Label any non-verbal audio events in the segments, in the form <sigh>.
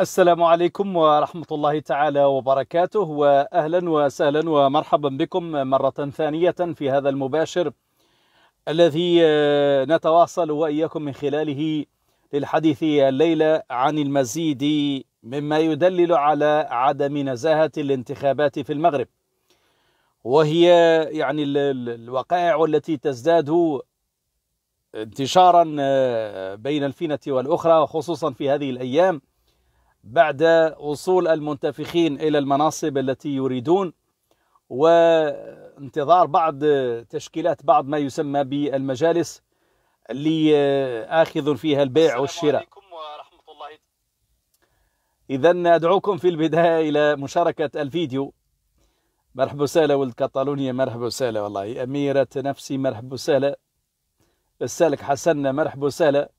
السلام عليكم ورحمة الله تعالى وبركاته وأهلا وسهلا ومرحبا بكم مرة ثانية في هذا المباشر الذي آه، نتواصل وإياكم من خلاله للحديث الليلة عن المزيد مما يدلل على عدم نزاهة الانتخابات في المغرب وهي يعني الوقائع التي تزداد انتشارا آه، بين الفينة والأخرى وخصوصا في هذه الأيام بعد وصول المنتفخين إلى المناصب التي يريدون وانتظار بعض تشكيلات بعض ما يسمى بالمجالس اللي آخذ فيها البيع والشراء إذا أدعوكم في البداية إلى مشاركة الفيديو مرحبا وسهلا ولد كاتالونيا مرحبا وسهلا والله أميرة نفسي مرحبا وسهلا السالك حسنا مرحبا وسهلا <laughs>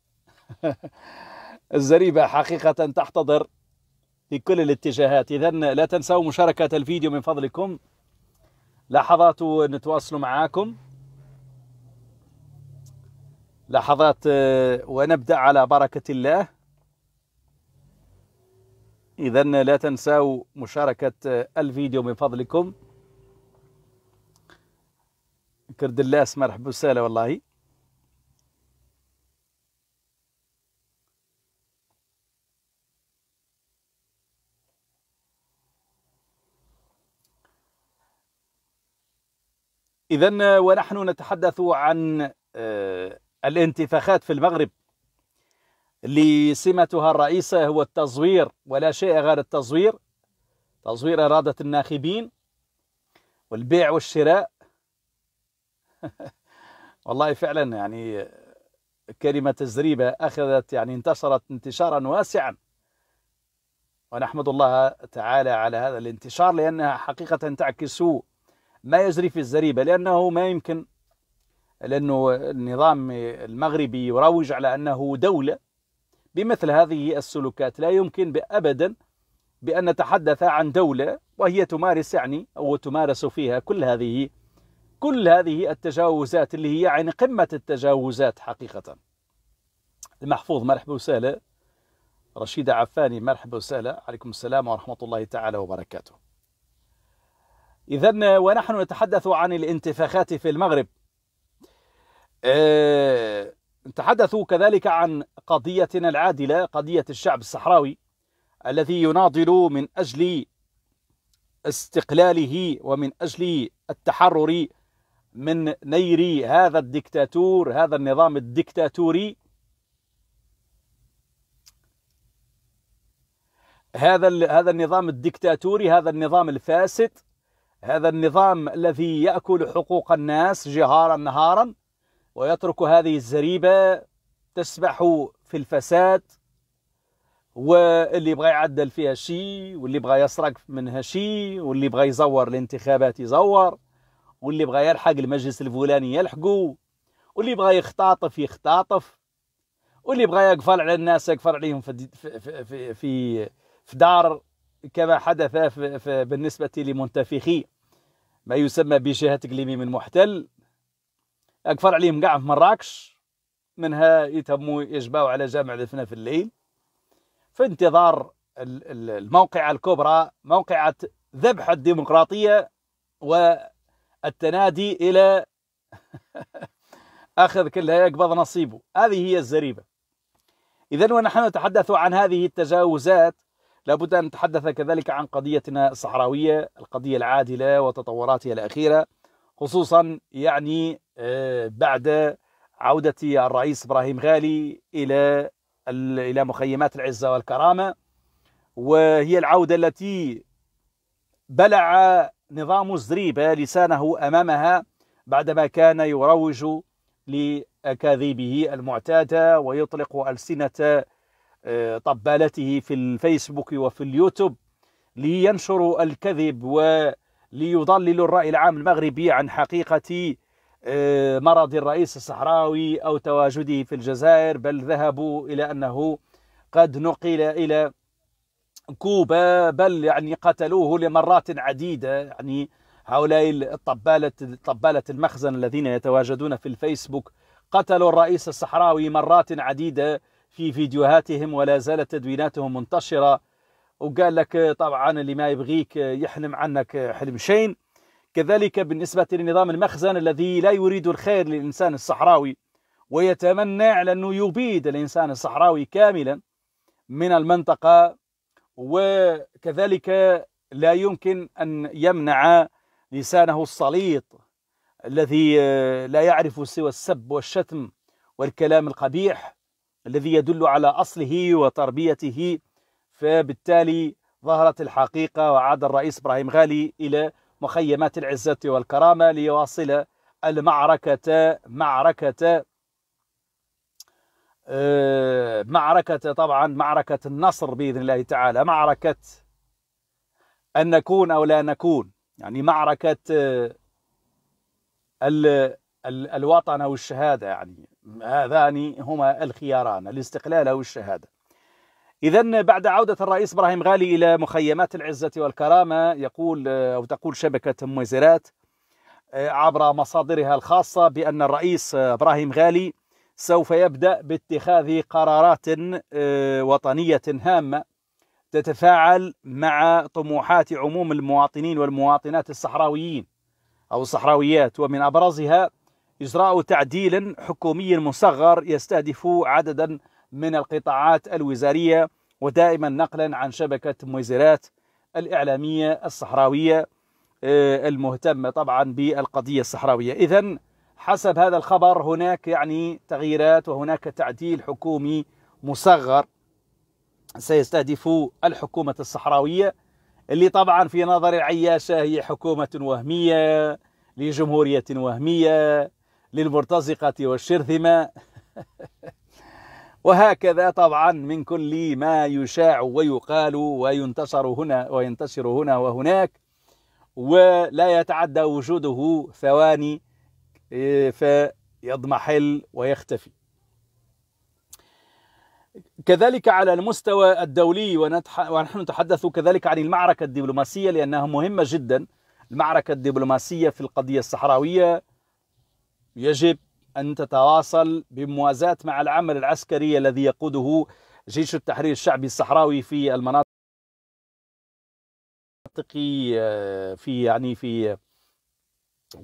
الزريبة حقيقة تحتضر في كل الاتجاهات إذا لا تنسوا مشاركة الفيديو من فضلكم لحظات نتواصل معاكم لحظات آه، ونبدأ على بركة الله إذا لا تنسوا مشاركة آه، الفيديو من فضلكم كرد الله مرحبا وسهلا والله إذا ونحن نتحدث عن آه، الانتفاخات في المغرب لسمتها الرئيسة هو التزوير ولا شيء غير التزوير تزوير إرادة الناخبين والبيع والشراء <laughs> والله فعلا يعني كلمة تزريبة أخذت يعني انتشرت انتشارا واسعا ونحمد الله تعالى على هذا الانتشار لأنها حقيقة تعكس ما يجري في الزريبة لأنه ما يمكن لأنه النظام المغربي يروج على أنه دولة بمثل هذه السلوكات لا يمكن أبدا بأن نتحدث عن دولة وهي تمارس يعني أو تمارس فيها كل هذه كل هذه التجاوزات اللي هي يعني قمة التجاوزات حقيقة المحفوظ مرحبا وسهلا رشيدة عفاني مرحبا وسهلا عليكم السلام ورحمة الله تعالى وبركاته إذا ونحن نتحدث عن الانتفاخات في المغرب آه، نتحدث كذلك عن قضيتنا العادلة قضية الشعب الصحراوي الذي يناضل من أجل استقلاله ومن أجل التحرر من نير هذا الدكتاتور هذا النظام الدكتاتوري هذا هذا النظام الدكتاتوري هذا النظام الفاسد هذا النظام الذي يأكل حقوق الناس جهارا نهارا ويترك هذه الزريبة تسبح في الفساد واللي يبغى يعدل فيها شيء واللي يبغى يسرق منها شيء واللي يبغى يزور الانتخابات يزور واللي يبغى يلحق المجلس الفلاني يلحقه واللي يبغى يختاطف يختاطف واللي يبغى يقفل على الناس يقفل عليهم في في في في, دار كما حدث في بالنسبة لمنتفخي ما يسمى بجهة إقليمي من محتل أكفر عليهم قاع في مراكش منها يتموا يجباو على جامع دفنا في الليل في انتظار الموقعة الكبرى موقعة ذبح الديمقراطية والتنادي إلى <laughs> أخذ كلها يقبض نصيبه هذه هي الزريبة إذا ونحن نتحدث عن هذه التجاوزات لابد أن نتحدث كذلك عن قضيتنا الصحراوية القضية العادلة وتطوراتها الأخيرة خصوصا يعني آه، بعد عودة الرئيس إبراهيم غالي إلى إلى مخيمات العزة والكرامة وهي العودة التي بلع نظام الزريبة لسانه أمامها بعدما كان يروج لأكاذيبه المعتادة ويطلق ألسنة آه، طبالته في الفيسبوك وفي اليوتيوب لينشروا الكذب وليضللوا الرأي العام المغربي عن حقيقة آه، مرض الرئيس الصحراوي أو تواجده في الجزائر بل ذهبوا إلى أنه قد نقل إلى كوبا بل يعني قتلوه لمرات عديدة يعني هؤلاء الطبالة طبالة المخزن الذين يتواجدون في الفيسبوك قتلوا الرئيس الصحراوي مرات عديدة في فيديوهاتهم ولا زالت تدويناتهم منتشرة وقال لك طبعا اللي ما يبغيك يحلم عنك حلم شين كذلك بالنسبة لنظام المخزن الذي لا يريد الخير للإنسان الصحراوي ويتمنى على أنه يبيد الإنسان الصحراوي كاملا من المنطقة وكذلك لا يمكن أن يمنع لسانه السليط الذي لا يعرف سوى السب والشتم والكلام القبيح الذي يدل على أصله وتربيته فبالتالي ظهرت الحقيقة وعاد الرئيس إبراهيم غالي إلى مخيمات العزة والكرامة ليواصل المعركة معركة آه، معركة طبعا معركة النصر بإذن الله تعالى معركة أن نكون أو لا نكون يعني معركة آه، الوطن أو الوطن والشهادة يعني هذان هما الخياران الاستقلال أو الشهادة إذا بعد عودة الرئيس إبراهيم غالي إلى مخيمات العزة والكرامة يقول أو تقول شبكة موزيرات آه، عبر مصادرها الخاصة بأن الرئيس إبراهيم غالي سوف يبدأ باتخاذ قرارات آه، وطنية هامة تتفاعل مع طموحات عموم المواطنين والمواطنات الصحراويين أو الصحراويات ومن أبرزها إجراء تعديل حكومي مصغر يستهدف عددا من القطاعات الوزارية ودائما نقلا عن شبكة موزيرات الإعلامية الصحراوية آه، المهتمة طبعا بالقضية الصحراوية إذا حسب هذا الخبر هناك يعني تغييرات وهناك تعديل حكومي مصغر سيستهدف الحكومة الصحراوية اللي طبعا في نظر العياشة هي حكومة وهمية لجمهورية وهمية للمرتزقة والشرذمة <laughs> وهكذا طبعا من كل ما يشاع ويقال وينتشر هنا وينتشر هنا وهناك ولا يتعدى وجوده ثواني إيه، فيضمحل ويختفي كذلك على المستوى الدولي ونحن نتحدث كذلك عن المعركة الدبلوماسية لأنها مهمة جدا المعركة الدبلوماسية في القضية الصحراوية يجب أن تتواصل بموازاة مع العمل العسكري الذي يقوده جيش التحرير الشعبي الصحراوي في المناطق آه، في يعني في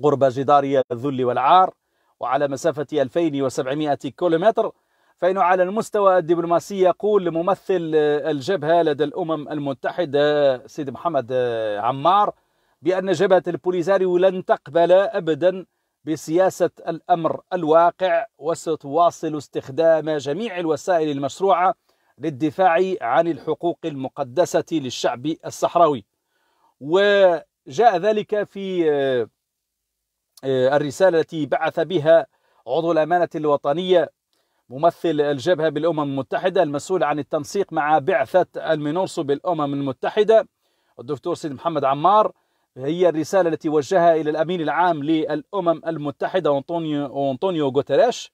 قرب جدار الذل والعار وعلى مسافة 2700 كيلومتر فإنه على المستوى الدبلوماسي يقول ممثل الجبهة لدى الأمم المتحدة سيد محمد آه، عمار بأن جبهة البوليزاريو لن تقبل أبداً بسياسة الأمر الواقع وستواصل استخدام جميع الوسائل المشروعة للدفاع عن الحقوق المقدسة للشعب الصحراوي وجاء ذلك في آه، آه، الرسالة التي بعث بها عضو الأمانة الوطنية ممثل الجبهة بالأمم المتحدة المسؤول عن التنسيق مع بعثة المنورسو بالأمم المتحدة الدكتور سيد محمد عمار هي الرسالة التي وجهها إلى الأمين العام للأمم المتحدة أنطونيو, أنطونيو غوتيريش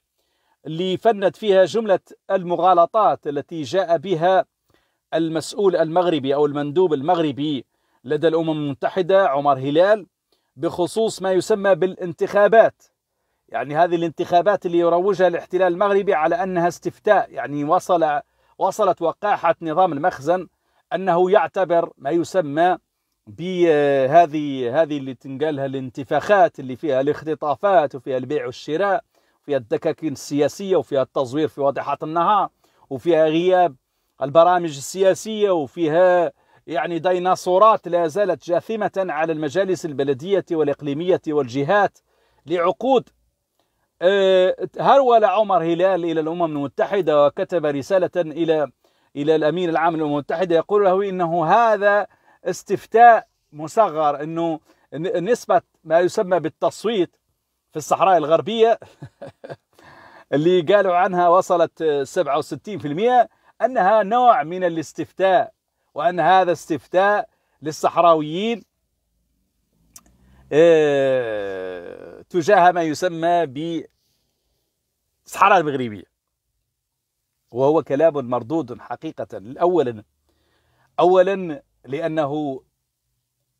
اللي فند فيها جملة المغالطات التي جاء بها المسؤول المغربي أو المندوب المغربي لدى الأمم المتحدة عمر هلال بخصوص ما يسمى بالانتخابات يعني هذه الانتخابات اللي يروجها الاحتلال المغربي على أنها استفتاء يعني وصل وصلت وقاحة نظام المخزن أنه يعتبر ما يسمى بهذه هذه اللي تنقالها الانتفاخات اللي فيها الاختطافات وفيها البيع والشراء وفيها الدكاكين السياسية وفيها التزوير في واضحات النهار وفيها غياب البرامج السياسية وفيها يعني ديناصورات لا زالت جاثمة على المجالس البلدية والإقليمية والجهات لعقود آه، هرول عمر هلال إلى الأمم المتحدة وكتب رسالة إلى إلى الأمين العام للأمم المتحدة يقول له إنه هذا استفتاء مصغر انه نسبة ما يسمى بالتصويت في الصحراء الغربية <laughs> اللي قالوا عنها وصلت 67% أنها نوع من الاستفتاء وأن هذا استفتاء للصحراويين آه، تجاه ما يسمى بالصحراء المغربية وهو كلام مردود حقيقة أولا أولا لأنه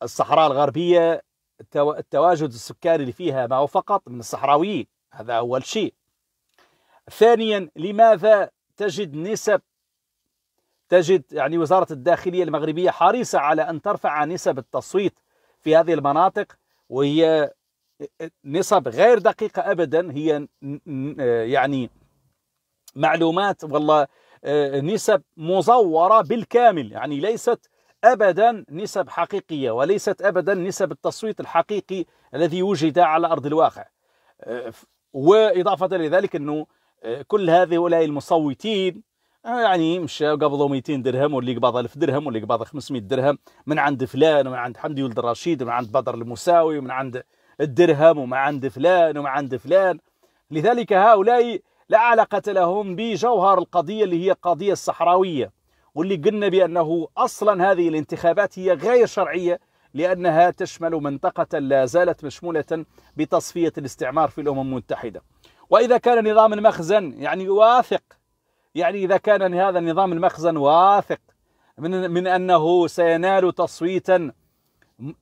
الصحراء الغربية التواجد السكاني اللي فيها ما هو فقط من الصحراويين هذا أول شيء ثانيا لماذا تجد نسب تجد يعني وزارة الداخلية المغربية حريصة على أن ترفع نسب التصويت في هذه المناطق وهي نسب غير دقيقة أبدا هي يعني معلومات والله آه، نسب مزورة بالكامل يعني ليست أبدا نسب حقيقية وليست أبدا نسب التصويت الحقيقي الذي وجد على أرض الواقع أه، وإضافة لذلك أنه أه، كل هؤلاء المصوتين أه، يعني مش قبضوا 200 درهم واللي قبض 1000 درهم واللي قبض 500 درهم من عند فلان ومن عند حمدي ولد الرشيد ومن عند بدر المساوي ومن عند الدرهم ومن عند فلان ومن عند فلان لذلك هؤلاء لا علاقة لهم بجوهر القضية اللي هي القضية الصحراوية واللي قلنا بأنه أصلا هذه الانتخابات هي غير شرعية لأنها تشمل منطقة لا زالت مشمولة بتصفية الاستعمار في الأمم المتحدة وإذا كان نظام المخزن يعني واثق يعني إذا كان هذا النظام المخزن واثق من, من أنه سينال تصويتا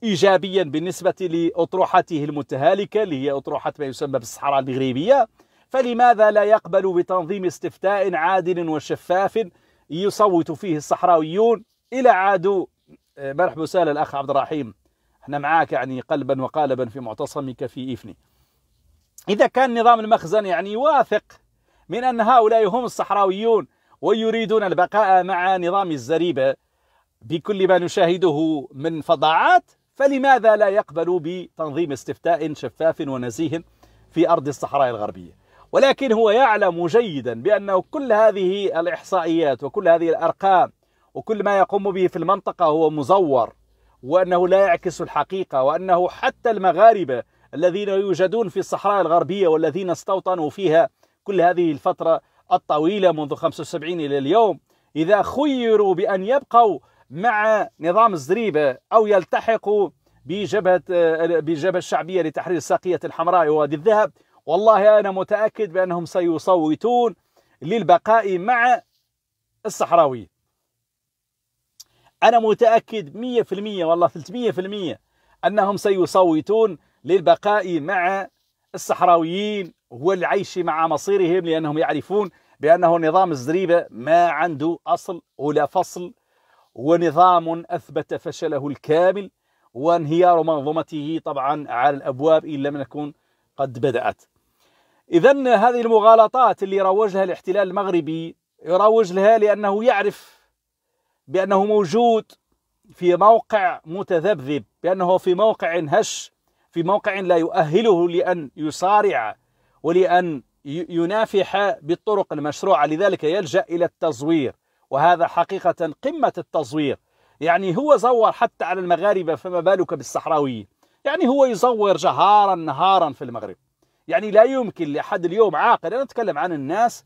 إيجابيا بالنسبة لأطروحته المتهالكة اللي هي أطروحة ما يسمى بالصحراء المغربية فلماذا لا يقبل بتنظيم استفتاء عادل وشفاف يصوت فيه الصحراويون إلى عادوا آه، مرحبا وسهلا الأخ عبد الرحيم احنا معاك يعني قلبا وقالبا في معتصمك في إفني إذا كان نظام المخزن يعني واثق من أن هؤلاء هم الصحراويون ويريدون البقاء مع نظام الزريبة بكل ما نشاهده من فضاعات فلماذا لا يقبل بتنظيم استفتاء شفاف ونزيه في أرض الصحراء الغربية ولكن هو يعلم جيدا بأنه كل هذه الإحصائيات وكل هذه الأرقام وكل ما يقوم به في المنطقة هو مزور وأنه لا يعكس الحقيقة وأنه حتى المغاربة الذين يوجدون في الصحراء الغربية والذين استوطنوا فيها كل هذه الفترة الطويلة منذ 75 إلى اليوم إذا خيروا بأن يبقوا مع نظام الزريبة أو يلتحقوا بجبهة بجبهة الشعبية لتحرير الساقية الحمراء ووادي الذهب والله أنا متأكد بأنهم سيصوتون للبقاء مع الصحراويين أنا متأكد 100% والله 300% أنهم سيصوتون للبقاء مع الصحراويين والعيش مع مصيرهم لأنهم يعرفون بأنه نظام الزريبة ما عنده أصل ولا فصل ونظام أثبت فشله الكامل وانهيار منظومته طبعا على الأبواب إن لم نكن قد بدأت إذا هذه المغالطات اللي لها الاحتلال المغربي يروج لها لأنه يعرف بأنه موجود في موقع متذبذب بأنه في موقع هش في موقع لا يؤهله لأن يصارع ولأن ينافح بالطرق المشروعة لذلك يلجأ إلى التزوير وهذا حقيقة قمة التزوير يعني هو زور حتى على المغاربة فما بالك بالصحراويين يعني هو يزور جهارا نهارا في المغرب يعني لا يمكن لحد اليوم عاقل أنا أتكلم عن الناس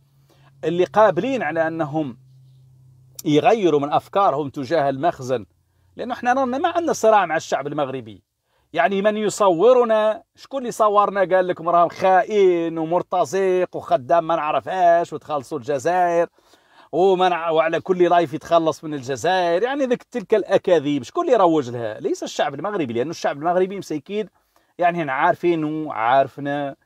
اللي قابلين على أنهم يغيروا من أفكارهم تجاه المخزن لأنه احنا رانا ما عندنا صراع مع الشعب المغربي يعني من يصورنا شكون اللي صورنا قال لكم راهم خائن ومرتزق وخدام ما نعرفهاش وتخلصوا الجزائر ومنع وعلى كل لايف يتخلص من الجزائر يعني ذك تلك الاكاذيب شكون اللي يروج لها ليس الشعب المغربي لانه الشعب المغربي مساكين يعني عارفينه عارفنا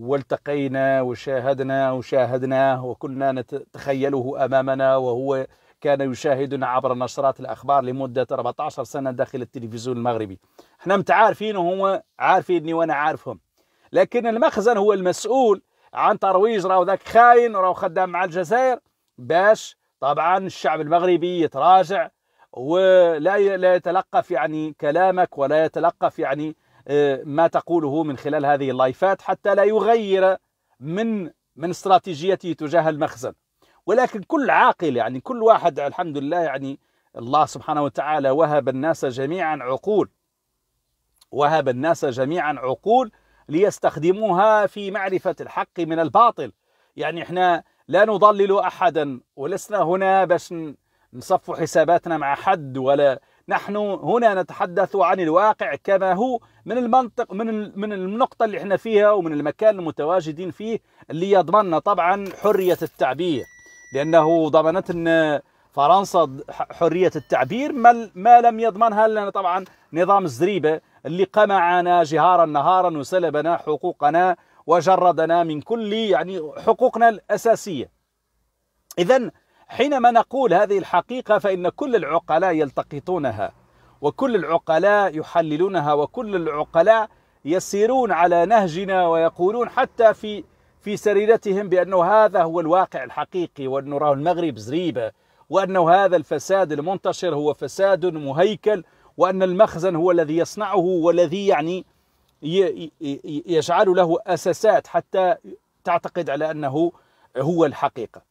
والتقينا وشاهدنا وشاهدناه وكنا نتخيله أمامنا وهو كان يشاهدنا عبر نشرات الأخبار لمدة 14 سنة داخل التلفزيون المغربي احنا متعارفين وهو عارفيني وأنا عارفهم لكن المخزن هو المسؤول عن ترويج راهو ذاك خاين راهو خدام مع الجزائر باش طبعا الشعب المغربي يتراجع ولا لا يتلقف يعني كلامك ولا يتلقف يعني آه، ما تقوله من خلال هذه اللايفات حتى لا يغير من من استراتيجيته تجاه المخزن ولكن كل عاقل يعني كل واحد الحمد لله يعني الله سبحانه وتعالى وهب الناس جميعا عقول وهب الناس جميعا عقول ليستخدموها في معرفة الحق من الباطل يعني احنا لا نضلل أحدا ولسنا هنا باش نصفوا حساباتنا مع حد ولا نحن هنا نتحدث عن الواقع كما هو من المنطق من من النقطة اللي احنا فيها ومن المكان المتواجدين فيه اللي يضمننا طبعا حرية التعبير لأنه ضمنت لنا فرنسا حرية التعبير ما لم يضمنها لنا طبعا نظام الزريبة اللي قمعنا جهارا نهارا وسلبنا حقوقنا وجردنا من كل يعني حقوقنا الأساسية إذا حينما نقول هذه الحقيقة فإن كل العقلاء يلتقطونها وكل العقلاء يحللونها وكل العقلاء يسيرون على نهجنا ويقولون حتى في في سريرتهم بأنه هذا هو الواقع الحقيقي وأن نراه المغرب زريبة وأنه هذا الفساد المنتشر هو فساد مهيكل وأن المخزن هو الذي يصنعه والذي يعني يجعل له أساسات حتى تعتقد على أنه هو الحقيقة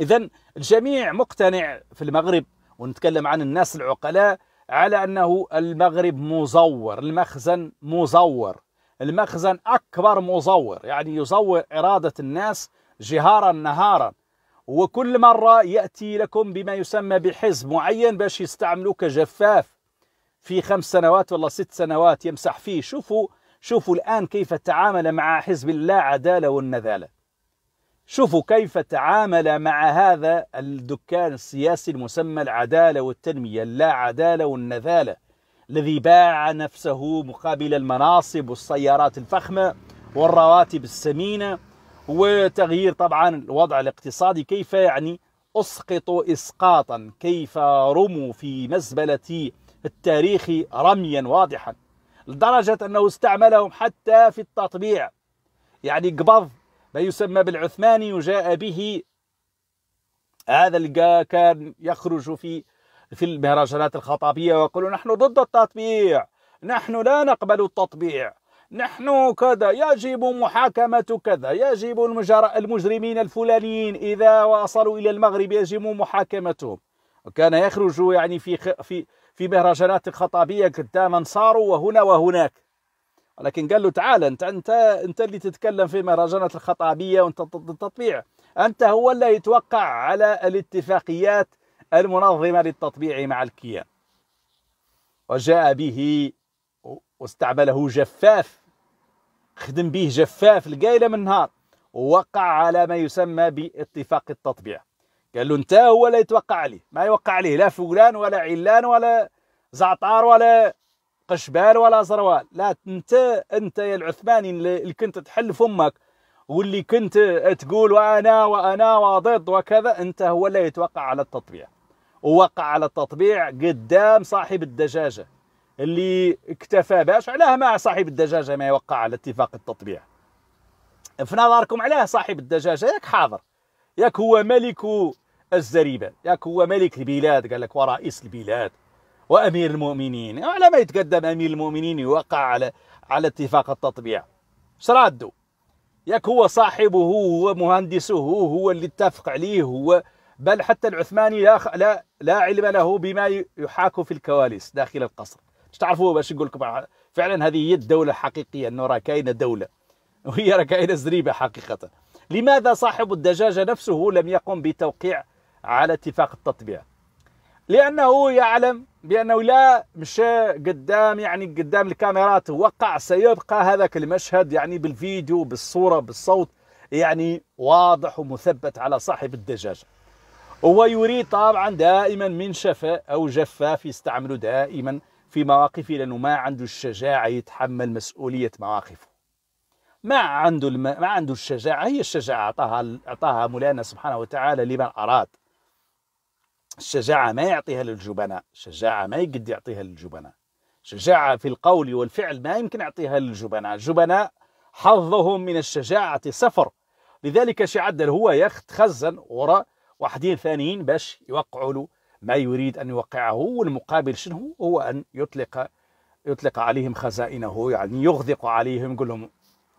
إذا الجميع مقتنع في المغرب ونتكلم عن الناس العقلاء على أنه المغرب مزور المخزن مزور المخزن أكبر مزور يعني يزور إرادة الناس جهارا نهارا وكل مرة يأتي لكم بما يسمى بحزب معين باش يستعملوه كجفاف في خمس سنوات ولا ست سنوات يمسح فيه شوفوا شوفوا الآن كيف تعامل مع حزب الله عدالة والنذالة شوفوا كيف تعامل مع هذا الدكان السياسي المسمى العدالة والتنمية اللا عدالة والنذالة الذي باع نفسه مقابل المناصب والسيارات الفخمة والرواتب السمينة وتغيير طبعا الوضع الاقتصادي كيف يعني أسقطوا إسقاطا كيف رموا في مزبلة التاريخ رميا واضحا لدرجة أنه استعملهم حتى في التطبيع يعني قبض ما يسمى بالعثماني وجاء به هذا اللي كان يخرج في في المهرجانات الخطابية ويقول نحن ضد التطبيع نحن لا نقبل التطبيع نحن كذا يجب محاكمة كذا يجب المجرمين الفلانيين إذا وصلوا إلى المغرب يجب محاكمتهم وكان يخرج يعني في في في مهرجانات خطابية قدام صاروا وهنا وهناك ولكن قال له تعال انت انت انت اللي تتكلم في مهرجانات الخطابيه وانت ضد التطبيع انت هو اللي يتوقع على الاتفاقيات المنظمه للتطبيع مع الكيان وجاء به واستعمله جفاف خدم به جفاف القايله من نهار ووقع على ما يسمى باتفاق التطبيع قال له انت هو اللي يتوقع عليه ما يوقع عليه لا فلان ولا علان ولا زعتار ولا قشبال ولا زروال لا انت انت يا العثماني اللي كنت تحل فمك واللي كنت تقول وانا وانا وضد وكذا انت هو اللي يتوقع على التطبيع ووقع على التطبيع قدام صاحب الدجاجه اللي اكتفى باش علاه مع صاحب الدجاجه ما يوقع على اتفاق التطبيع في نظركم علاه صاحب الدجاجه ياك حاضر ياك هو ملك الزريبه ياك هو ملك البلاد قال لك ورئيس البلاد وأمير المؤمنين على ما يتقدم أمير المؤمنين يوقع على على اتفاق التطبيع شرادو ياك هو صاحبه هو مهندسه هو اللي اتفق عليه هو بل حتى العثماني لا لا, لا علم له بما يحاك في الكواليس داخل القصر باش تعرفوا باش نقول لكم فعلا هذه هي الدولة الحقيقية انه راه كاينة دولة <laughs> وهي راه كاينة زريبة حقيقة لماذا صاحب الدجاجة نفسه لم يقم بتوقيع على اتفاق التطبيع لأنه يعلم بانه لا مشى قدام يعني قدام الكاميرات وقع سيبقى هذاك المشهد يعني بالفيديو بالصوره بالصوت يعني واضح ومثبت على صاحب الدجاجه يريد طبعا دائما من شفاء او جفاف يستعمله دائما في مواقفه لانه ما عنده الشجاعه يتحمل مسؤوليه مواقفه ما عنده الم... ما عنده الشجاعه هي الشجاعه اعطاها اعطاها مولانا سبحانه وتعالى لمن اراد الشجاعة ما يعطيها للجبناء الشجاعة ما يقد يعطيها للجبناء شجاعة في القول والفعل ما يمكن يعطيها للجبناء الجبناء حظهم من الشجاعة صفر لذلك شعدل عدل هو يتخزن وراء واحدين ثانيين باش يوقعوا له ما يريد أن يوقعه والمقابل شنو هو أن يطلق يطلق عليهم خزائنه يعني يغدق عليهم يقول لهم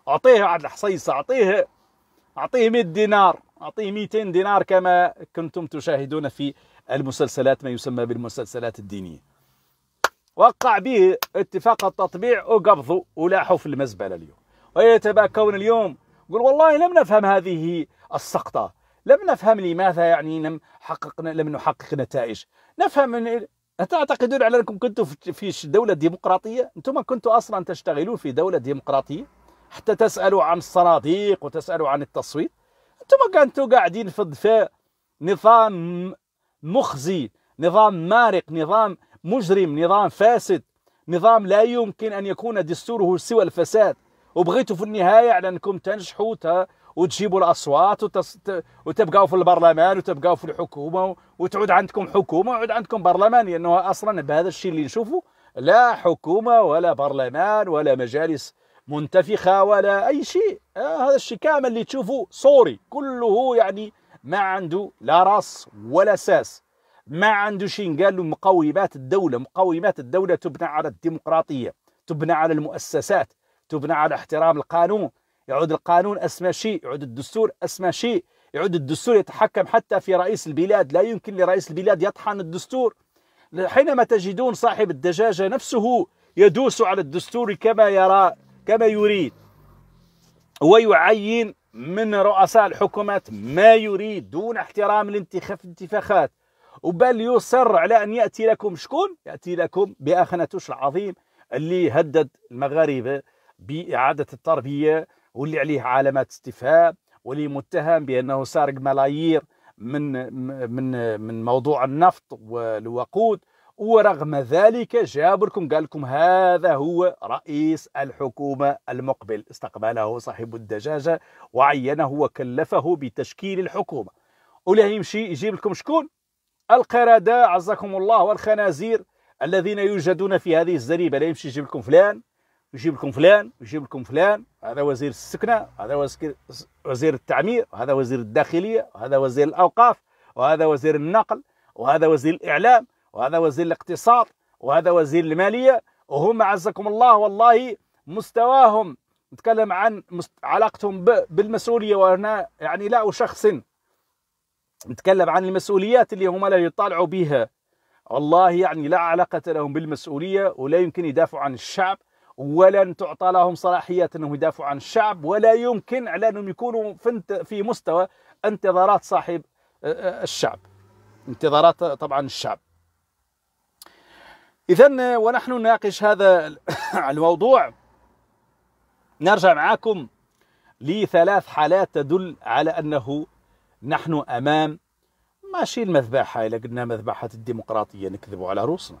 أعطيه عاد الحصيصة أعطيه أعطيه 100 دينار أعطيه 200 دينار كما كنتم تشاهدون في المسلسلات ما يسمى بالمسلسلات الدينية وقع به اتفاق التطبيع وقبضوا ولاحوا في المزبلة اليوم ويتباكون اليوم يقول والله لم نفهم هذه السقطة لم نفهم لماذا يعني لم حققنا لم نحقق نتائج نفهم من أتعتقدون على أنكم كنتم في دولة ديمقراطية؟ أنتم كنتوا أصلا تشتغلون في دولة ديمقراطية حتى تسألوا عن الصناديق وتسألوا عن التصويت؟ أنتم كنتوا قاعدين في نظام مخزي نظام مارق نظام مجرم نظام فاسد نظام لا يمكن أن يكون دستوره سوى الفساد وبغيتوا في النهاية على أنكم تنجحوا وتجيبوا الأصوات وتبقوا في البرلمان وتبقوا في الحكومة وتعود عندكم حكومة ويعود عندكم برلمان لأنه أصلا بهذا الشيء اللي نشوفه لا حكومة ولا برلمان ولا مجالس منتفخة ولا أي شيء آه هذا الشيء كامل اللي تشوفه صوري كله يعني ما عنده لا راس ولا ساس ما عنده شيء قال له مقومات الدولة مقومات الدولة تبنى على الديمقراطية تبنى على المؤسسات تبنى على احترام القانون يعود القانون أسمى شيء يعود الدستور أسمى شيء يعود الدستور يتحكم حتى في رئيس البلاد لا يمكن لرئيس البلاد يطحن الدستور حينما تجدون صاحب الدجاجة نفسه يدوس على الدستور كما يرى كما يريد ويعين من رؤساء الحكومات ما يريد دون احترام الانتخابات وبل يصر على أن يأتي لكم شكون؟ يأتي لكم بأخنتوش العظيم اللي هدد المغاربة بإعادة التربية واللي عليه علامات استفهام واللي متهم بأنه سارق ملايير من من من موضوع النفط والوقود ورغم ذلك جابركم قال لكم هذا هو رئيس الحكومة المقبل استقبله صاحب الدجاجة وعينه وكلفه بتشكيل الحكومة ولا يمشي يجيب لكم شكون القردة عزكم الله والخنازير الذين يوجدون في هذه الزريبة لا يمشي يجيب لكم فلان ويجيب لكم فلان ويجيب لكم فلان هذا وزير السكنة هذا وزير التعمير وهذا وزير الداخلية وهذا وزير الأوقاف وهذا وزير النقل وهذا وزير الإعلام وهذا وزير الاقتصاد وهذا وزير الماليه وهم عزكم الله والله مستواهم نتكلم عن علاقتهم بالمسؤوليه وهنا يعني لا شخص نتكلم عن المسؤوليات اللي هما لا يطالعوا بها والله يعني لا علاقة لهم بالمسؤولية ولا يمكن يدافعوا عن الشعب ولن تعطى لهم صلاحية أنهم يدافعوا عن الشعب ولا يمكن على أنهم يكونوا في مستوى انتظارات صاحب الشعب انتظارات طبعا الشعب إذا ونحن نناقش هذا <laughs> الموضوع نرجع معكم لثلاث حالات تدل على أنه نحن أمام ماشي المذبحة إلا قلنا مذبحة الديمقراطية نكذبوا على روسنا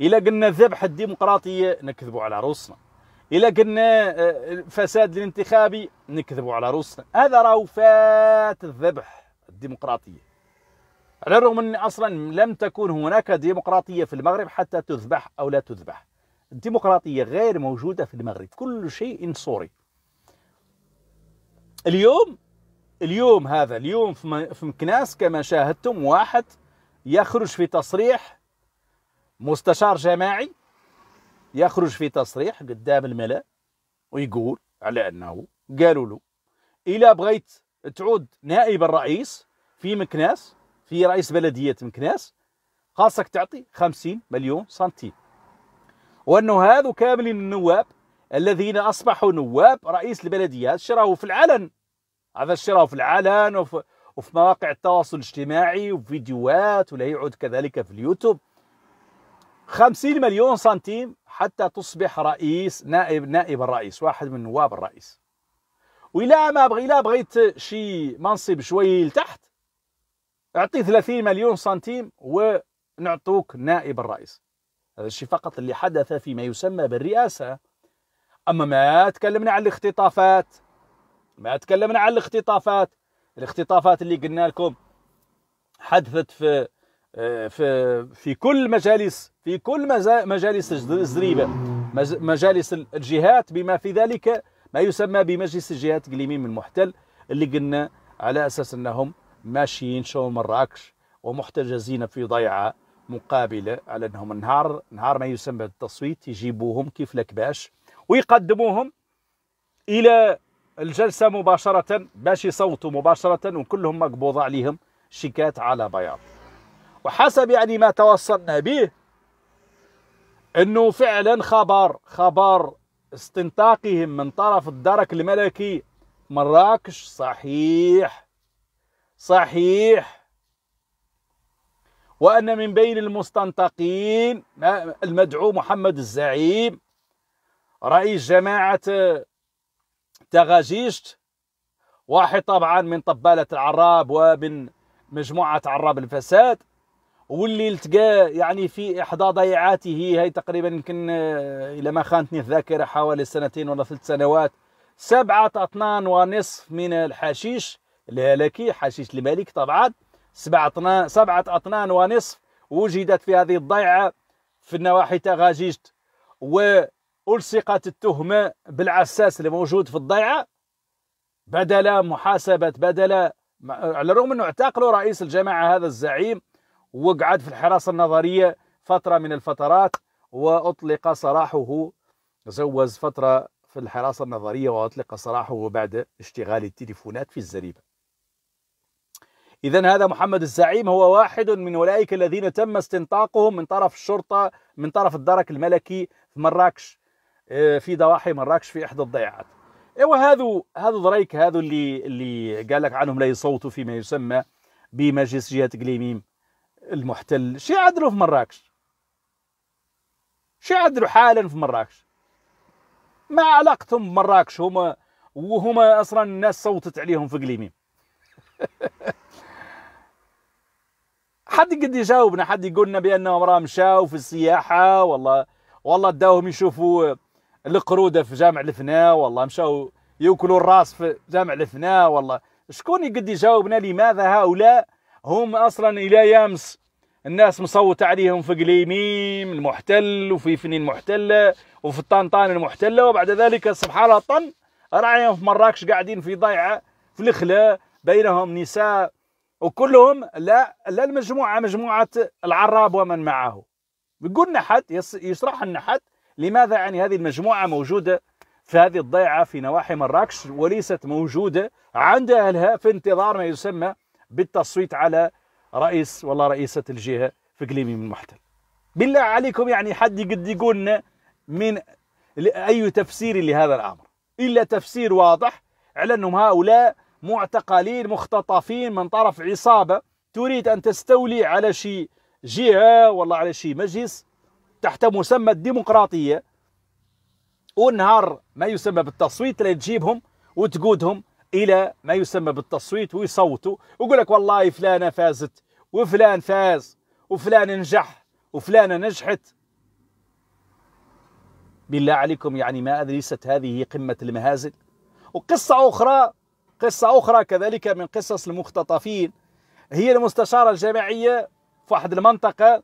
إلا قلنا ذبح الديمقراطية نكذبوا على روسنا إلا قلنا آه، الفساد الانتخابي نكذبوا على روسنا هذا راه فات الذبح الديمقراطية على الرغم أن أصلا لم تكن هناك ديمقراطية في المغرب حتى تذبح أو لا تذبح الديمقراطية غير موجودة في المغرب كل شيء صوري اليوم اليوم هذا اليوم في مكناس كما شاهدتم واحد يخرج في تصريح مستشار جماعي يخرج في تصريح قدام الملأ ويقول على أنه قالوا له إلا بغيت تعود نائب الرئيس في مكناس في رئيس بلدية مكناس خاصك تعطي 50 مليون سنتيم وأنه هذا كامل النواب الذين أصبحوا نواب رئيس البلدية شراه في العلن هذا شراه في العلن وفي, وفي مواقع التواصل الاجتماعي وفيديوهات ولا يعود كذلك في اليوتيوب 50 مليون سنتيم حتى تصبح رئيس نائب نائب الرئيس واحد من نواب الرئيس وإلا ما بغي لا بغيت شي منصب شوي لتحت اعطيه 30 مليون سنتيم ونعطوك نائب الرئيس هذا الشيء فقط اللي حدث فيما يسمى بالرئاسه اما ما تكلمنا عن الاختطافات ما تكلمنا عن الاختطافات الاختطافات اللي قلنا لكم حدثت في آه، في في كل مجالس في كل مجالس الزريبه مجالس الجهات بما في ذلك ما يسمى بمجلس الجهات الإقليمي من المحتل اللي قلنا على اساس انهم ماشيين شو مراكش ومحتجزين في ضيعة مقابلة على أنهم نهار نهار ما يسمى التصويت يجيبوهم كيف الكباش ويقدموهم إلى الجلسة مباشرة باش يصوتوا مباشرة وكلهم مقبوض عليهم شيكات على بياض وحسب يعني ما توصلنا به أنه فعلا خبر خبر استنطاقهم من طرف الدرك الملكي مراكش صحيح صحيح وأن من بين المستنطقين المدعو محمد الزعيم رئيس جماعة تغاجيشت واحد طبعا من طبالة العراب ومن مجموعة عراب الفساد واللي التقى يعني في احدى ضيعاته هي تقريبا يمكن آه، الى ما خانتني الذاكره حوالي سنتين ولا ثلاث سنوات سبعه اطنان ونصف من الحشيش الهلكي حشيش الملك طبعا سبعة سبعة أطنان ونصف وجدت في هذه الضيعة في النواحي تاع وألصقت التهمة بالعساس الموجود في الضيعة بدل محاسبة بدل على الرغم أنه اعتقلوا رئيس الجماعة هذا الزعيم وقعد في الحراسة النظرية فترة من الفترات وأطلق سراحه زوز فترة في الحراسة النظرية وأطلق سراحه بعد اشتغال التليفونات في الزريبة إذا هذا محمد الزعيم هو واحد من أولئك الذين تم استنطاقهم من طرف الشرطة من طرف الدرك الملكي في مراكش آه، في ضواحي مراكش في إحدى الضيعات إيه، وهذو هذو ضريك هذو اللي اللي قال لك عنهم لا يصوتوا فيما يسمى بمجلس جهة قليميم المحتل شي عدلوا في مراكش شي عدلوا حالا في مراكش ما علاقتهم بمراكش هما وهما اصلا الناس صوتت عليهم في قليميم <laughs> حد قد يجاوبنا حد يقول لنا بانهم راه مشاو في السياحه والله والله داوهم يشوفوا القروده في جامع الفناء والله مشاو ياكلوا الراس في جامع الفناء والله شكون قد يجاوبنا لماذا هؤلاء هم اصلا الى يامس الناس مصوت عليهم في قليميم المحتل وفي فنين محتله وفي الطنطان المحتله وبعد ذلك سبحان الله طن راعيهم في مراكش قاعدين في ضيعه في الخلا بينهم نساء وكلهم لا لا المجموعه مجموعه العراب ومن معه يقول لنا حد يشرح لنا حد لماذا يعني هذه المجموعه موجوده في هذه الضيعه في نواحي مراكش وليست موجوده عند اهلها في انتظار ما يسمى بالتصويت على رئيس والله رئيسه الجهه في من المحتل بالله عليكم يعني حد قد يقولنا من اي تفسير لهذا الامر الا تفسير واضح على انهم هؤلاء معتقلين مختطفين من طرف عصابة تريد أن تستولي على شي جهة ولا على شي مجلس تحت مسمى الديمقراطية ونهار ما يسمى بالتصويت تجيبهم وتقودهم إلى ما يسمى بالتصويت ويصوتوا ويقول لك والله فلانة فازت وفلان فاز وفلان نجح وفلانة نجحت بالله عليكم يعني ما أدري ليست هذه قمة المهازل وقصة أخرى قصة أخرى كذلك من قصص المختطفين هي المستشارة الجامعية في واحد المنطقة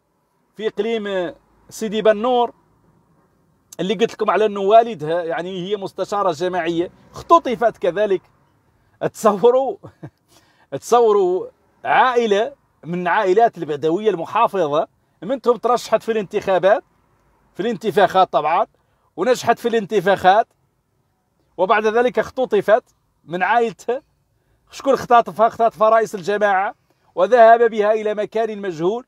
في إقليم سيدي بنور اللي قلت لكم على أنه والدها يعني هي مستشارة جامعية اختطفت كذلك تصوروا تصوروا عائلة من عائلات البدوية المحافظة منتهم ترشحت في الانتخابات في الانتفاخات طبعا ونجحت في الانتفاخات وبعد ذلك اختطفت من عائلته شكون اختطفها اختطفها رئيس الجماعة وذهب بها إلى مكان مجهول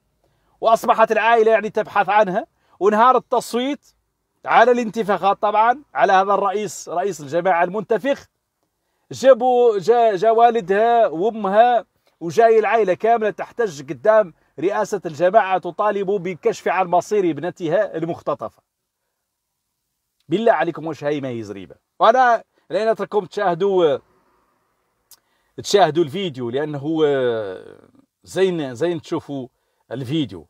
وأصبحت العائلة يعني تبحث عنها ونهار التصويت على الانتفاخات طبعا على هذا الرئيس رئيس الجماعة المنتفخ جابوا جا, جا والدها وامها وجاي العائلة كاملة تحتج قدام رئاسة الجماعة تطالب بكشف عن مصير ابنتها المختطفة بالله عليكم واش هاي ما هي زريبة وأنا انا نترككم تشاهدوا تشاهدوا الفيديو لانه آه، زين زين تشوفوا الفيديو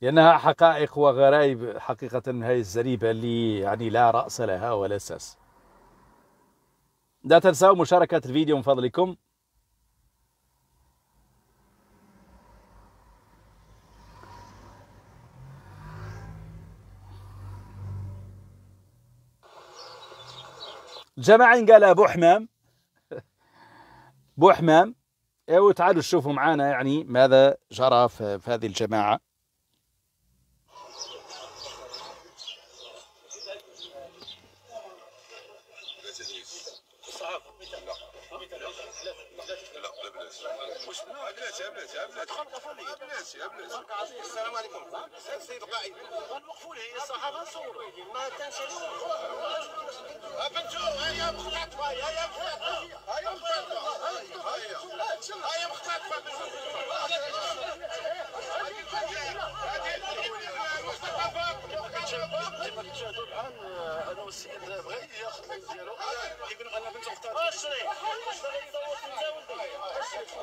لانها حقائق وغرائب حقيقه هذه الزريبه اللي يعني لا راس لها ولا اساس لا تنسوا مشاركه الفيديو من فضلكم جماعة قال أبو حمام أبو حمام أيوة تعالوا شوفوا معنا يعني ماذا جرى في هذه الجماعة السلام عليكم السيد القائد غنوقفوا له الصحافه نصوروا ما تنساش بنتو هيا مخططفه هيا مخططفه هيا مخططفه هيا مخططفه كما كتشاهدوا الان انا والسيد بغى ياخذ الديالوج يقولوا انا بنت مخططفه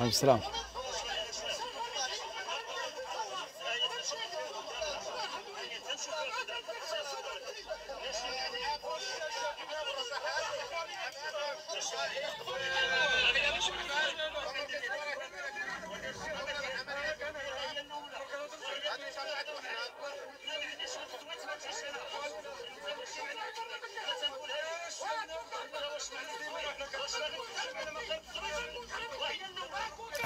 عليكم السلام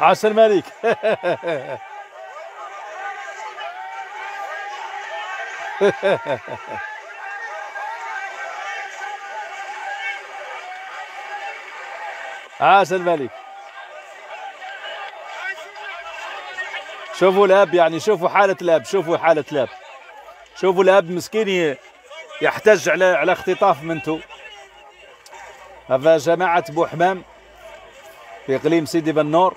عاش الملك عاش الملك شوفوا الاب يعني شوفوا حاله الاب شوفوا حاله الاب شوفوا الاب مسكين يحتج على على اختطاف منتو هذا بو حمام في اقليم سيدي بنور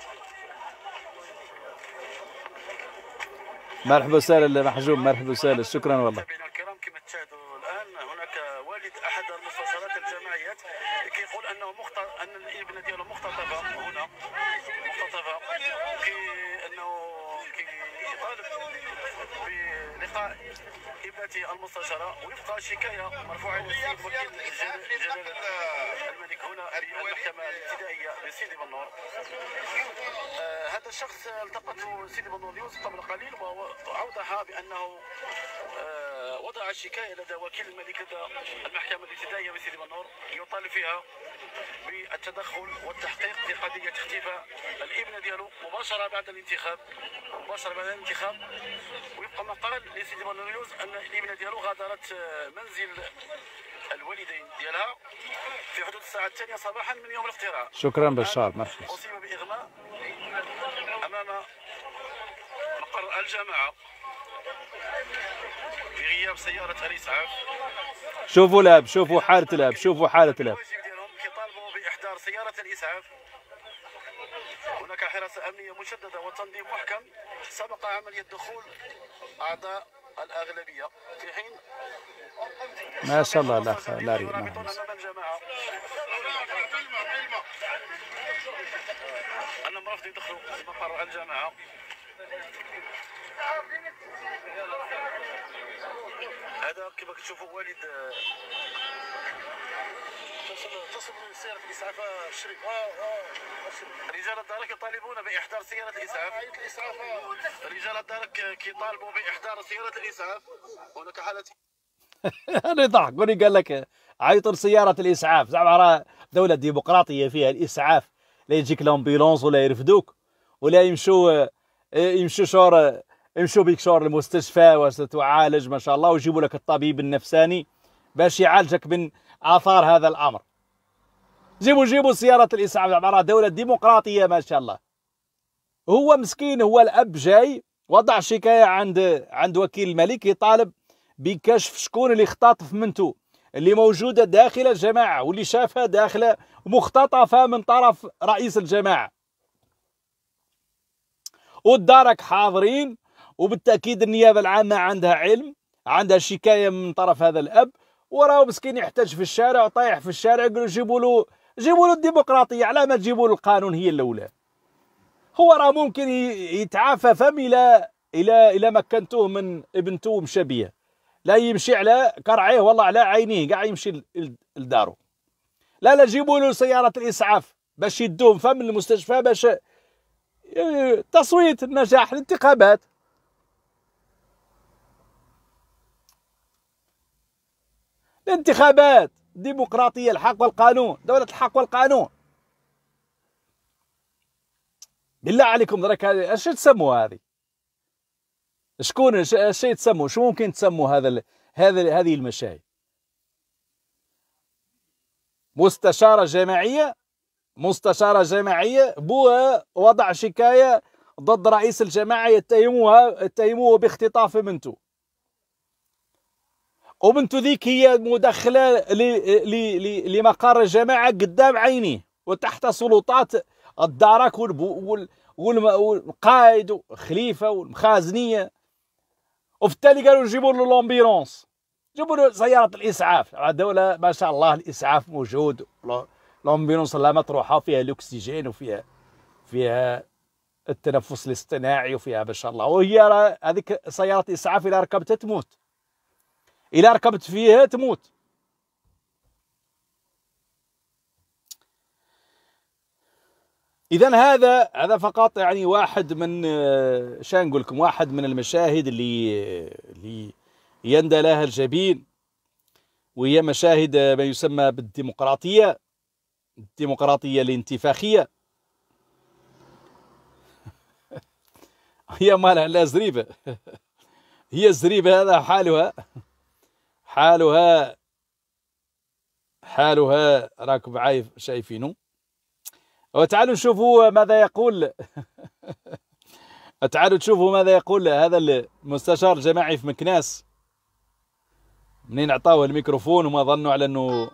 مرحبا وسهلا المحجوب مرحبا وسهلا شكرا والله المحكمه الابتدائيه بسيدي بنور آه هذا الشخص التقته سيدي بنور يوسف قبل قليل واوضح بانه آه وضع شكايه لدى وكيل الملك لدى المحكمه الابتدائيه بسيدي بنور يطالب فيها بالتدخل والتحقيق في قضيه اختفاء الابنه ديالو مباشره بعد الانتخاب مباشره بعد الانتخاب ويبقى ما قال لسيدي بنور يوسف ان الابنه ديالو غادرت آه، منزل الوالدين ديالها في حدود الساعه الثانيه صباحا من يوم الاختراع شكرا بشار مرحبا اصيب باغماء امام مقر الجامعه في غياب سياره الاسعاف شوفوا لاب شوفوا حاله لاب شوفوا حاله لاب كيطالبوا باحضار سياره الاسعاف هناك حراسه امنيه مشدده وتنظيم محكم سبق عمليه دخول اعضاء الأغلبية في حين ما شاء الله لا لاري أنا مرافض يدخلوا مقر الجماعة هذا كما كتشوفوا والد سيارة الإسعاف الشريف آه، آه، آه، رجال الدرك يطالبون بإحضار سيارة الإسعاف رجال الدرك كيطالبوا بإحضار سيارة الإسعاف هناك حالة <laughs> أنا يضحك وني قال لك عيطوا لسياره الإسعاف زعما راه دولة ديمقراطية فيها الإسعاف لا يجيك لامبيلونس ولا يرفدوك ولا يمشوا يمشوا شور يمشوا بيك شور المستشفى وتعالج ما شاء الله ويجيبوا لك الطبيب النفساني باش يعالجك من آثار هذا الأمر جيبوا جيبوا سيارة الإسعاف عباره دولة ديمقراطية ما شاء الله هو مسكين هو الأب جاي وضع شكاية عند عند وكيل الملك يطالب بكشف شكون اللي اختطف منته اللي موجودة داخل الجماعة واللي شافها داخلة مختطفة من طرف رئيس الجماعة والدارك حاضرين وبالتأكيد النيابة العامة عندها علم عندها شكاية من طرف هذا الأب وراه مسكين يحتاج في الشارع وطايح في الشارع قالوا جيبوا له جيبوا له الديمقراطيه على ما تجيبوا له القانون هي الاولى هو راه ممكن يتعافى فم الى الى الى مكنتوه من ابنته مشابيه لا يمشي على كرعيه والله على عينيه كاع يمشي لدارو لا لا جيبوا له سياره الاسعاف باش يدوه فم المستشفى باش تصويت النجاح الانتخابات الانتخابات ديمقراطية الحق والقانون دولة الحق والقانون بالله عليكم درك هذه اش تسموا هذه شكون اش تسموا شو ممكن تسموا هذا هذا هذه المشاهد مستشارة جماعية مستشارة جماعية بوها وضع شكاية ضد رئيس الجماعة يتهموها يتهموه باختطاف منتو وبنتو ذيك هي مدخلة لمقر الجماعة قدام عينيه وتحت سلطات الدرك والقائد والخليفة والمخازنية وبالتالي قالوا نجيبوا له لومبيرونس جيبوا له سيارة الإسعاف الدولة ما شاء الله الإسعاف موجود لومبيرونس لا مطروحة فيها الأكسجين وفيها فيها التنفس الاصطناعي وفيها ما شاء الله وهي هذيك سيارة الإسعاف إذا ركبتها تموت إلا ركبت فيها تموت إذا هذا هذا فقط يعني واحد من شان نقول لكم واحد من المشاهد اللي اللي يندى لها الجبين وهي مشاهد ما يسمى بالديمقراطية الديمقراطية الانتفاخية <laughs> هي مالها لا زريبة <laughs> هي الزريبة هذا حالها حالها حالها راكم معايا شايفينه وتعالوا نشوفوا ماذا يقول <laughs> تعالوا تشوفوا ماذا يقول هذا المستشار الجماعي في مكناس منين عطاوه الميكروفون وما ظنوا على انه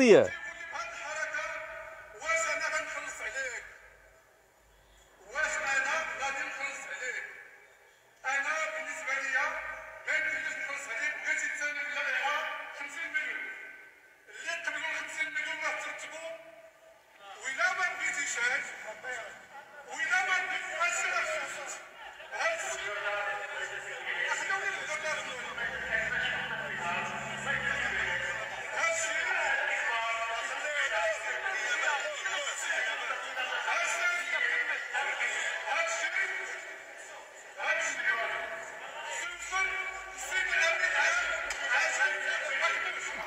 diye.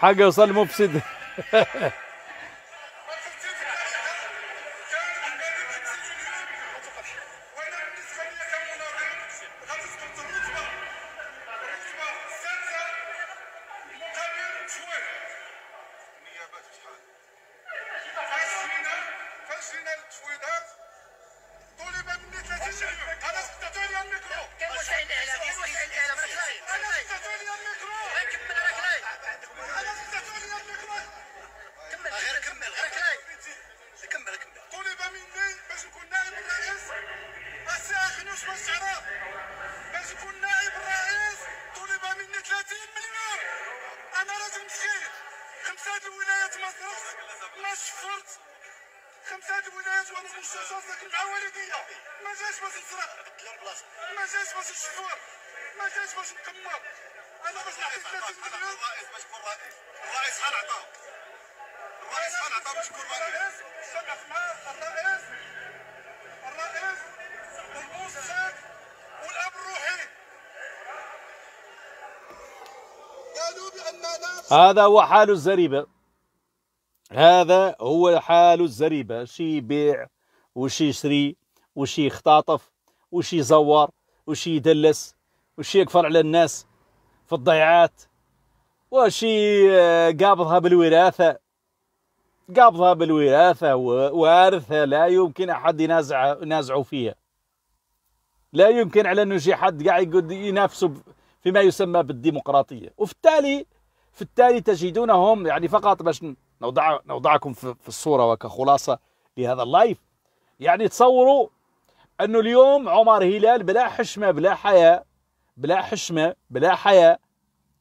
حاجه وصل مفسده <laughs> هذا هو حال الزريبة هذا هو حال الزريبة شي يبيع وشي يشري وشي يختاطف وشي يزور وشي يدلس وشي يكفر على الناس في الضيعات وشي آه، قابضها بالوراثة قابضها بالوراثة وارثة لا يمكن أحد ينازع ينازعوا فيها لا يمكن على أنه شي حد قاعد ينافسه فيما يسمى بالديمقراطية وفي التالي في التالي تجدونهم يعني فقط باش نوضع نوضعكم في الصورة وكخلاصة لهذا اللايف يعني تصوروا أنه اليوم عمر هلال بلا حشمة بلا حياة بلا حشمة بلا حياة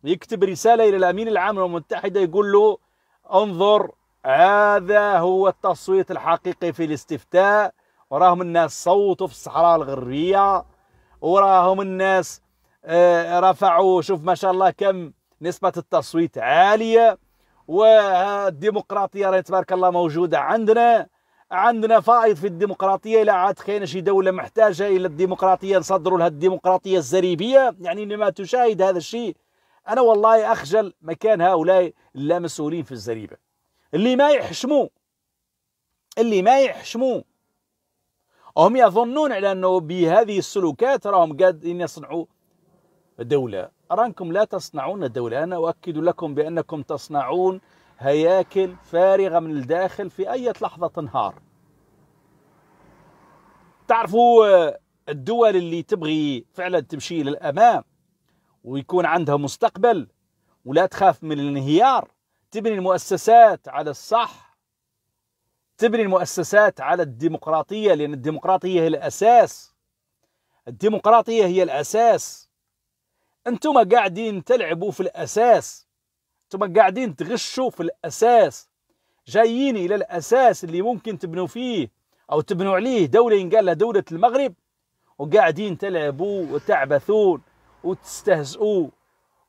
يكتب رسالة إلى الأمين العام للأمم المتحدة يقول له انظر هذا هو التصويت الحقيقي في الاستفتاء وراهم الناس صوتوا في الصحراء الغربية وراهم الناس آه، رفعوا شوف ما شاء الله كم نسبة التصويت عالية والديمقراطية راهي تبارك الله موجودة عندنا عندنا فائض في الديمقراطية إلى عاد خينا شي دولة محتاجة إلى الديمقراطية نصدروا لها الديمقراطية الزريبية يعني لما تشاهد هذا الشيء أنا والله أخجل مكان هؤلاء اللامسؤولين في الزريبة اللي ما يحشموا اللي ما يحشموا هم يظنون على أنه بهذه السلوكات راهم قادرين يصنعوا دولة أرانكم لا تصنعون دولة أنا أؤكد لكم بأنكم تصنعون هياكل فارغة من الداخل في أي لحظة تنهار تعرفوا الدول اللي تبغي فعلا تمشي للأمام ويكون عندها مستقبل ولا تخاف من الانهيار تبني المؤسسات على الصح تبني المؤسسات على الديمقراطية لأن الديمقراطية هي الأساس الديمقراطية هي الأساس انتم قاعدين تلعبوا في الاساس انتم قاعدين تغشوا في الاساس جايين الى الاساس اللي ممكن تبنوا فيه او تبنوا عليه دوله ينقال لها دوله المغرب وقاعدين تلعبوا وتعبثون وتستهزئوا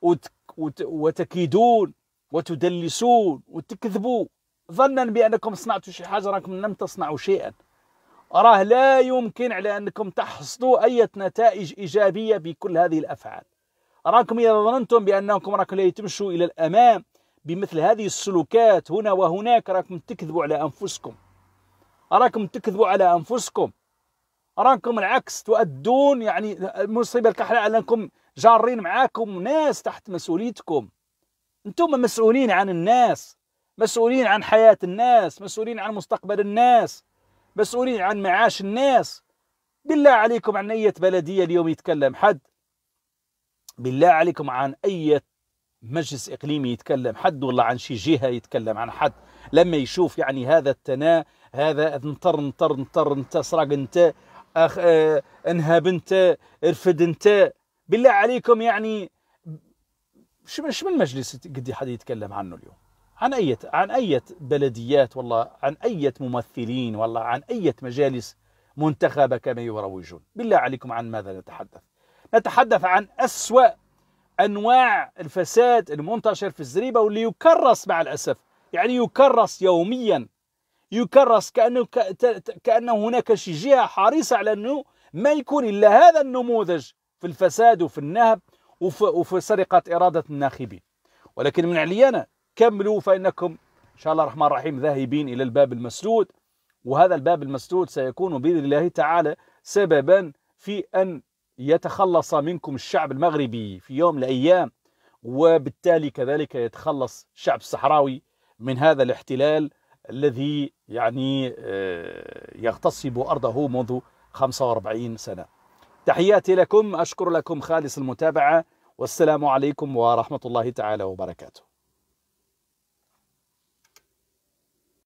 وت... وت... وتكيدون وتدلسون وتكذبوا ظنا بانكم صنعتوا شي حاجه راكم لم تصنعوا شيئا راه لا يمكن على انكم تحصدوا اي نتائج ايجابيه بكل هذه الافعال أراكم إذا ظننتم بأنكم راكم لا تمشوا إلى الأمام بمثل هذه السلوكات هنا وهناك راكم تكذبوا على أنفسكم راكم تكذبوا على أنفسكم راكم العكس تؤدون يعني المصيبة الكحلة على أنكم جارين معاكم ناس تحت مسؤوليتكم أنتم مسؤولين عن الناس مسؤولين عن حياة الناس مسؤولين عن مستقبل الناس مسؤولين عن معاش الناس بالله عليكم عن أية بلدية اليوم يتكلم حد بالله عليكم عن أي مجلس إقليمي يتكلم حد ولا عن شي جهة يتكلم عن حد لما يشوف يعني هذا التنا هذا انطر انطر انطر انت سرق انت أخ اه انهب انت ارفد انت بالله عليكم يعني شو من مجلس قد حد يتكلم عنه اليوم عن اي عن اي بلديات والله عن اي ممثلين والله عن اي مجالس منتخبة كما يروجون بالله عليكم عن ماذا نتحدث نتحدث عن أسوأ أنواع الفساد المنتشر في الزريبة واللي يكرس مع الأسف يعني يكرس يوميا يكرس كأنه, كأنه هناك شي جهة حريصة على أنه ما يكون إلا هذا النموذج في الفساد وفي النهب وفي, وفي سرقة إرادة الناخبين ولكن من علينا كملوا فإنكم إن شاء الله الرحمن الرحيم ذاهبين إلى الباب المسدود وهذا الباب المسدود سيكون بإذن الله تعالى سببا في أن يتخلص منكم الشعب المغربي في يوم الأيام وبالتالي كذلك يتخلص الشعب الصحراوي من هذا الاحتلال الذي يعني آه، يغتصب أرضه منذ 45 سنة تحياتي لكم أشكر لكم خالص المتابعة والسلام عليكم ورحمة الله تعالى وبركاته